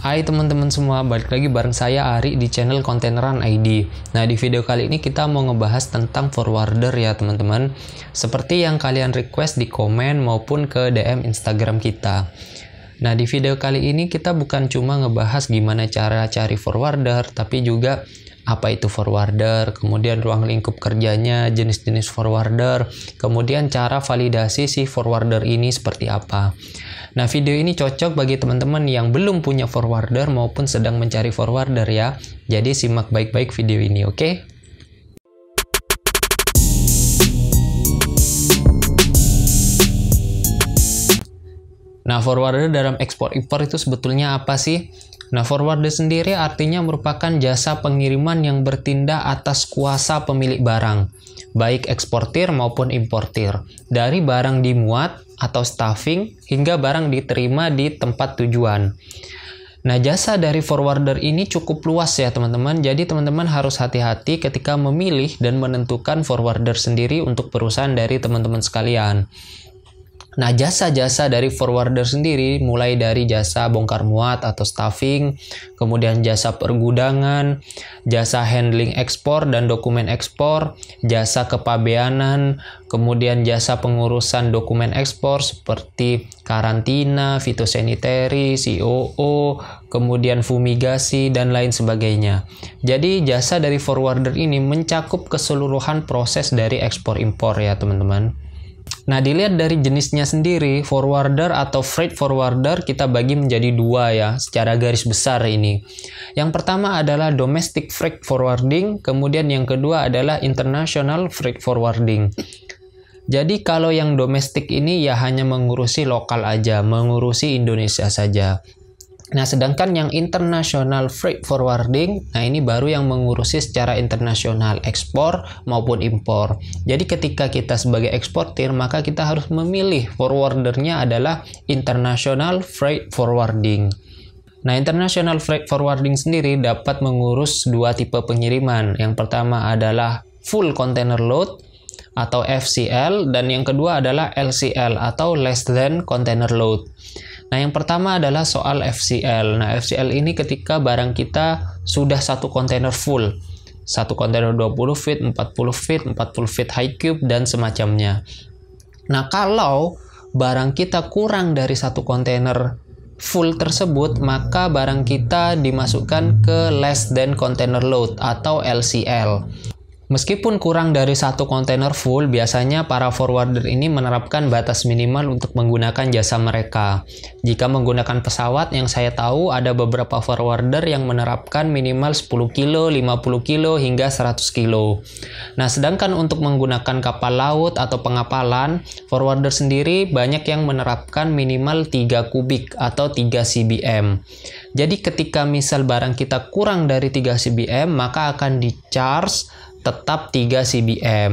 Hai teman-teman semua, balik lagi bareng saya Ari di channel Kontaineran ID. Nah, di video kali ini kita mau ngebahas tentang forwarder ya teman-teman. Seperti yang kalian request di komen maupun ke DM Instagram kita. Nah, di video kali ini kita bukan cuma ngebahas gimana cara cari forwarder, tapi juga apa itu forwarder, kemudian ruang lingkup kerjanya, jenis-jenis forwarder, kemudian cara validasi si forwarder ini seperti apa. Nah, video ini cocok bagi teman-teman yang belum punya forwarder maupun sedang mencari forwarder ya. Jadi simak baik-baik video ini, oke? Okay? Nah, forwarder dalam ekspor impor itu sebetulnya apa sih? Nah, forwarder sendiri artinya merupakan jasa pengiriman yang bertindak atas kuasa pemilik barang, baik eksportir maupun importir, dari barang dimuat atau staffing hingga barang diterima di tempat tujuan. Nah, jasa dari forwarder ini cukup luas ya, teman-teman. Jadi, teman-teman harus hati-hati ketika memilih dan menentukan forwarder sendiri untuk perusahaan dari teman-teman sekalian. Nah, jasa-jasa dari forwarder sendiri mulai dari jasa bongkar muat atau staffing, kemudian jasa pergudangan, jasa handling ekspor dan dokumen ekspor, jasa kepabeanan, kemudian jasa pengurusan dokumen ekspor seperti karantina, fitosanitary, COO, kemudian fumigasi dan lain sebagainya. Jadi jasa dari forwarder ini mencakup keseluruhan proses dari ekspor impor ya, teman-teman. Nah, dilihat dari jenisnya sendiri, forwarder atau freight forwarder kita bagi menjadi dua ya, secara garis besar ini. Yang pertama adalah domestic freight forwarding, kemudian yang kedua adalah international freight forwarding. Jadi kalau yang domestik ini ya hanya mengurusi lokal aja, mengurusi Indonesia saja. Nah, sedangkan yang international freight forwarding, nah ini baru yang mengurusi secara internasional ekspor maupun impor. Jadi ketika kita sebagai eksportir, maka kita harus memilih forwardernya adalah international freight forwarding. Nah, international freight forwarding sendiri dapat mengurus dua tipe pengiriman. Yang pertama adalah full container load atau FCL dan yang kedua adalah LCL atau less than container load. Nah, yang pertama adalah soal FCL. Nah, FCL ini ketika barang kita sudah satu kontainer full. Satu kontainer 20 feet, 40 feet, 40 feet high cube, dan semacamnya. Nah, kalau barang kita kurang dari satu kontainer full tersebut, maka barang kita dimasukkan ke less than container load atau LCL. Meskipun kurang dari satu kontainer full, biasanya para forwarder ini menerapkan batas minimal untuk menggunakan jasa mereka. Jika menggunakan pesawat, yang saya tahu ada beberapa forwarder yang menerapkan minimal 10 kilo, 50 kilo, hingga 100 kilo. Nah, sedangkan untuk menggunakan kapal laut atau pengapalan, forwarder sendiri banyak yang menerapkan minimal 3 kubik atau 3 CBM. Jadi ketika misal barang kita kurang dari 3 CBM, maka akan di-charge tetap 3 cbm.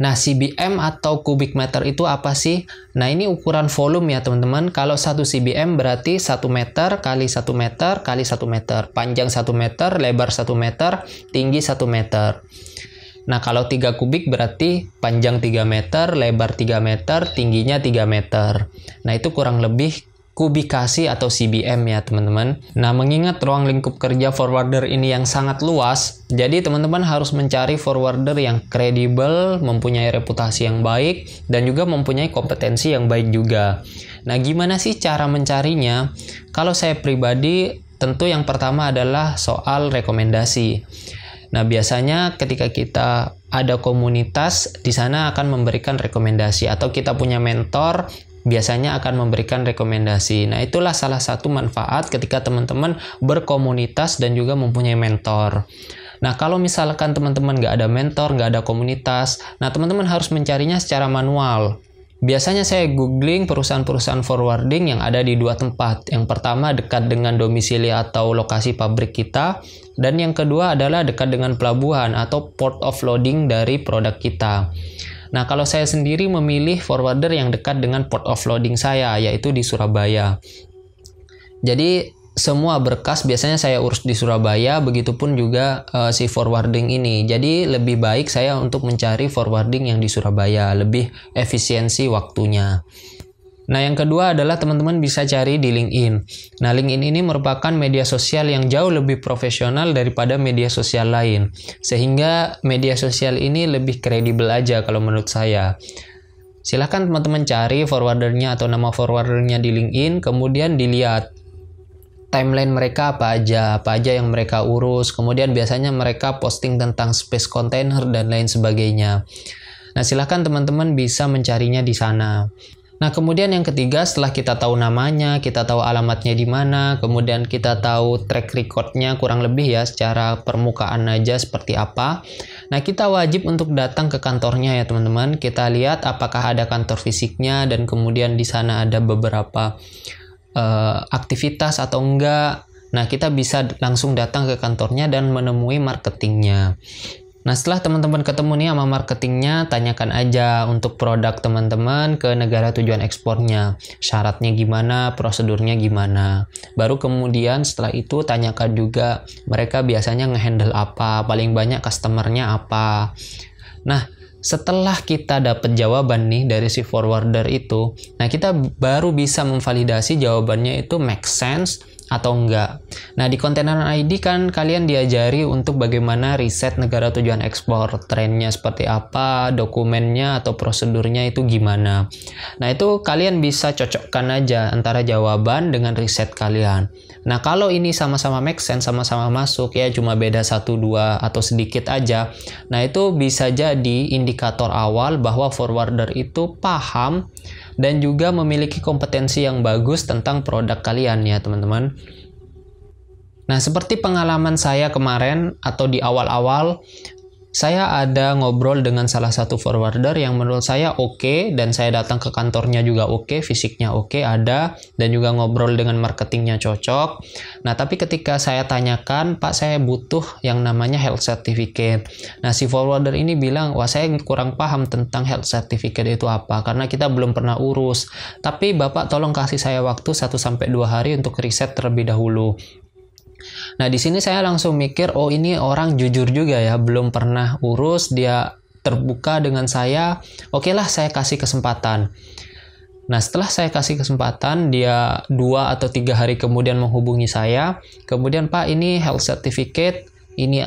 Nah, cbm atau kubik meter itu apa sih? Nah, ini ukuran volume ya, teman-teman. Kalau 1 cbm berarti 1 meter kali 1 meter kali 1 meter. Panjang 1 meter, lebar 1 meter, tinggi 1 meter. Nah, kalau 3 kubik berarti panjang 3 meter, lebar 3 meter, tingginya 3 meter. Nah, itu kurang lebih kubikasi atau CBM ya teman-teman. Nah mengingat ruang lingkup kerja forwarder ini yang sangat luas, jadi teman-teman harus mencari forwarder yang kredibel, mempunyai reputasi yang baik, dan juga mempunyai kompetensi yang baik juga. Nah gimana sih cara mencarinya? Kalau saya pribadi, tentu yang pertama adalah soal rekomendasi. Nah, biasanya ketika kita ada komunitas di sana akan memberikan rekomendasi atau kita punya mentor biasanya akan memberikan rekomendasi. Nah, itulah salah satu manfaat ketika teman-teman berkomunitas dan juga mempunyai mentor. Nah, kalau misalkan teman-teman nggak ada mentor, nggak ada komunitas, nah teman-teman harus mencarinya secara manual. Biasanya saya googling perusahaan-perusahaan forwarding yang ada di dua tempat. Yang pertama dekat dengan domisili atau lokasi pabrik kita, dan yang kedua adalah dekat dengan pelabuhan atau port of loading dari produk kita. Nah, kalau saya sendiri memilih forwarder yang dekat dengan port of loading saya, yaitu di Surabaya. Jadi, semua berkas biasanya saya urus di Surabaya, begitupun juga uh, si forwarding ini. Jadi, lebih baik saya untuk mencari forwarding yang di Surabaya, lebih efisiensi waktunya. Nah, yang kedua adalah teman-teman bisa cari di LinkedIn. Nah, LinkedIn ini merupakan media sosial yang jauh lebih profesional daripada media sosial lain. Sehingga media sosial ini lebih kredibel aja kalau menurut saya. Silahkan teman-teman cari forwardernya atau nama forwardernya di LinkedIn, kemudian dilihat timeline mereka apa aja, apa aja yang mereka urus. Kemudian biasanya mereka posting tentang space container dan lain sebagainya. Nah, silahkan teman-teman bisa mencarinya di sana. Nah, kemudian yang ketiga setelah kita tahu namanya, kita tahu alamatnya di mana, kemudian kita tahu track recordnya kurang lebih ya secara permukaan aja seperti apa. Nah, kita wajib untuk datang ke kantornya ya teman-teman. Kita lihat apakah ada kantor fisiknya dan kemudian di sana ada beberapa uh, aktivitas atau enggak. Nah, kita bisa langsung datang ke kantornya dan menemui marketingnya. Nah setelah teman-teman ketemu nih sama marketingnya, tanyakan aja untuk produk teman-teman ke negara tujuan ekspornya. Syaratnya gimana, prosedurnya gimana. Baru kemudian setelah itu tanyakan juga mereka biasanya ngehandle apa, paling banyak customernya apa. Nah setelah kita dapat jawaban nih dari si forwarder itu, nah kita baru bisa memvalidasi jawabannya itu make sense atau enggak. Nah, di kontainer ID kan kalian diajari untuk bagaimana riset negara tujuan ekspor, trennya seperti apa, dokumennya atau prosedurnya itu gimana. Nah, itu kalian bisa cocokkan aja antara jawaban dengan riset kalian. Nah, kalau ini sama-sama make sense, sama-sama masuk ya cuma beda satu dua atau sedikit aja. Nah, itu bisa jadi indikator awal bahwa forwarder itu paham dan juga memiliki kompetensi yang bagus tentang produk kalian ya teman-teman. Nah, seperti pengalaman saya kemarin atau di awal-awal saya ada ngobrol dengan salah satu forwarder yang menurut saya oke okay, dan saya datang ke kantornya juga oke, okay, fisiknya oke okay, ada dan juga ngobrol dengan marketingnya cocok. Nah, tapi ketika saya tanyakan, "Pak, saya butuh yang namanya health certificate." Nah, si forwarder ini bilang, "Wah, saya kurang paham tentang health certificate itu apa karena kita belum pernah urus. Tapi Bapak tolong kasih saya waktu 1 2 hari untuk riset terlebih dahulu." Nah, di sini saya langsung mikir, oh ini orang jujur juga ya, belum pernah urus, dia terbuka dengan saya. Oke lah, saya kasih kesempatan. Nah, setelah saya kasih kesempatan, dia dua atau tiga hari kemudian menghubungi saya. Kemudian, Pak, ini health certificate, ini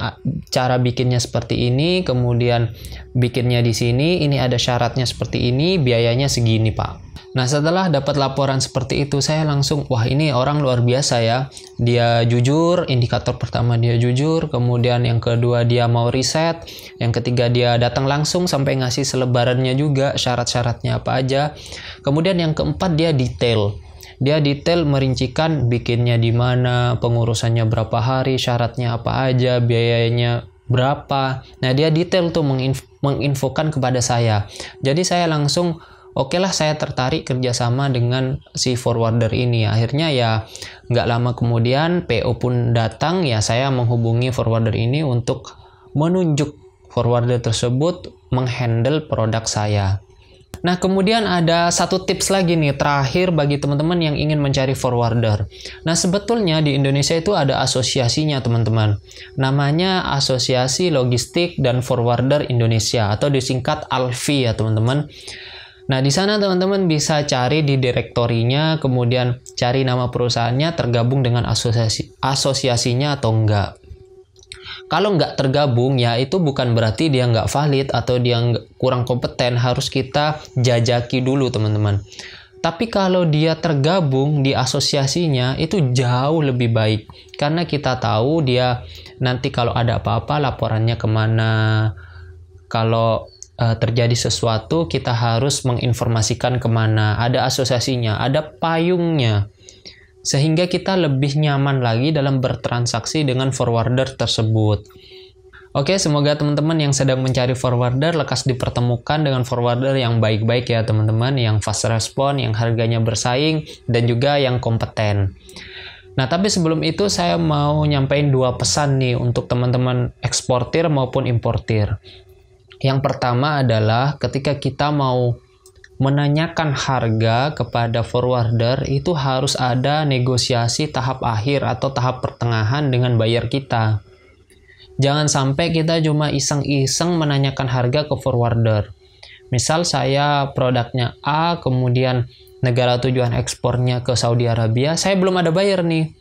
cara bikinnya seperti ini, kemudian bikinnya di sini, ini ada syaratnya seperti ini, biayanya segini, Pak. Nah setelah dapat laporan seperti itu saya langsung wah ini orang luar biasa ya. Dia jujur, indikator pertama dia jujur, kemudian yang kedua dia mau riset, yang ketiga dia datang langsung sampai ngasih selebarannya juga syarat-syaratnya apa aja. Kemudian yang keempat dia detail. Dia detail merincikan bikinnya di mana, pengurusannya berapa hari, syaratnya apa aja, biayanya berapa. Nah, dia detail tuh menginfokan kepada saya. Jadi saya langsung oke okay lah saya tertarik kerjasama dengan si forwarder ini. Akhirnya ya nggak lama kemudian PO pun datang ya saya menghubungi forwarder ini untuk menunjuk forwarder tersebut menghandle produk saya. Nah, kemudian ada satu tips lagi nih terakhir bagi teman-teman yang ingin mencari forwarder. Nah, sebetulnya di Indonesia itu ada asosiasinya, teman-teman. Namanya Asosiasi Logistik dan Forwarder Indonesia atau disingkat ALFI ya, teman-teman. Nah, di sana teman-teman bisa cari di direktorinya, kemudian cari nama perusahaannya tergabung dengan asosiasi asosiasinya atau enggak. Kalau enggak tergabung ya itu bukan berarti dia nggak valid atau dia kurang kompeten harus kita jajaki dulu teman-teman. Tapi kalau dia tergabung di asosiasinya itu jauh lebih baik karena kita tahu dia nanti kalau ada apa-apa laporannya kemana, kalau uh, terjadi sesuatu kita harus menginformasikan kemana ada asosiasinya ada payungnya sehingga kita lebih nyaman lagi dalam bertransaksi dengan forwarder tersebut. Oke, semoga teman-teman yang sedang mencari forwarder lekas dipertemukan dengan forwarder yang baik-baik ya teman-teman, yang fast respon, yang harganya bersaing, dan juga yang kompeten. Nah, tapi sebelum itu saya mau nyampein dua pesan nih untuk teman-teman eksportir maupun importir. Yang pertama adalah ketika kita mau menanyakan harga kepada forwarder itu harus ada negosiasi tahap akhir atau tahap pertengahan dengan buyer kita. Jangan sampai kita cuma iseng-iseng menanyakan harga ke forwarder. Misal saya produknya A, kemudian negara tujuan ekspornya ke Saudi Arabia, saya belum ada buyer nih.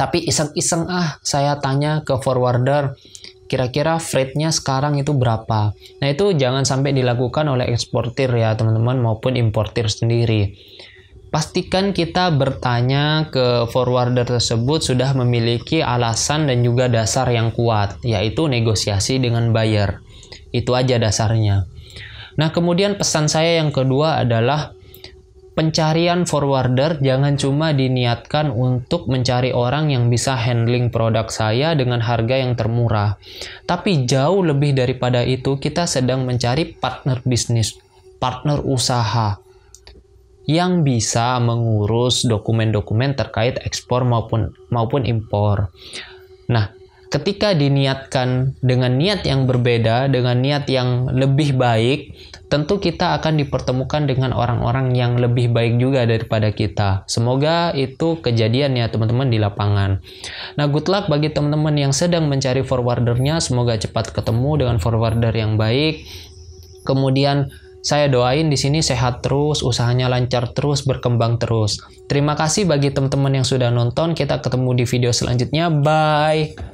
Tapi iseng-iseng ah saya tanya ke forwarder, kira-kira freightnya sekarang itu berapa. Nah itu jangan sampai dilakukan oleh eksportir ya teman-teman maupun importir sendiri. Pastikan kita bertanya ke forwarder tersebut sudah memiliki alasan dan juga dasar yang kuat, yaitu negosiasi dengan buyer. Itu aja dasarnya. Nah, kemudian pesan saya yang kedua adalah pencarian forwarder jangan cuma diniatkan untuk mencari orang yang bisa handling produk saya dengan harga yang termurah. Tapi jauh lebih daripada itu, kita sedang mencari partner bisnis, partner usaha yang bisa mengurus dokumen-dokumen terkait ekspor maupun maupun impor. Nah, ketika diniatkan dengan niat yang berbeda, dengan niat yang lebih baik, tentu kita akan dipertemukan dengan orang-orang yang lebih baik juga daripada kita. Semoga itu kejadian ya teman-teman di lapangan. Nah, good luck bagi teman-teman yang sedang mencari forwardernya, semoga cepat ketemu dengan forwarder yang baik. Kemudian saya doain di sini sehat terus, usahanya lancar terus, berkembang terus. Terima kasih bagi teman-teman yang sudah nonton. Kita ketemu di video selanjutnya. Bye.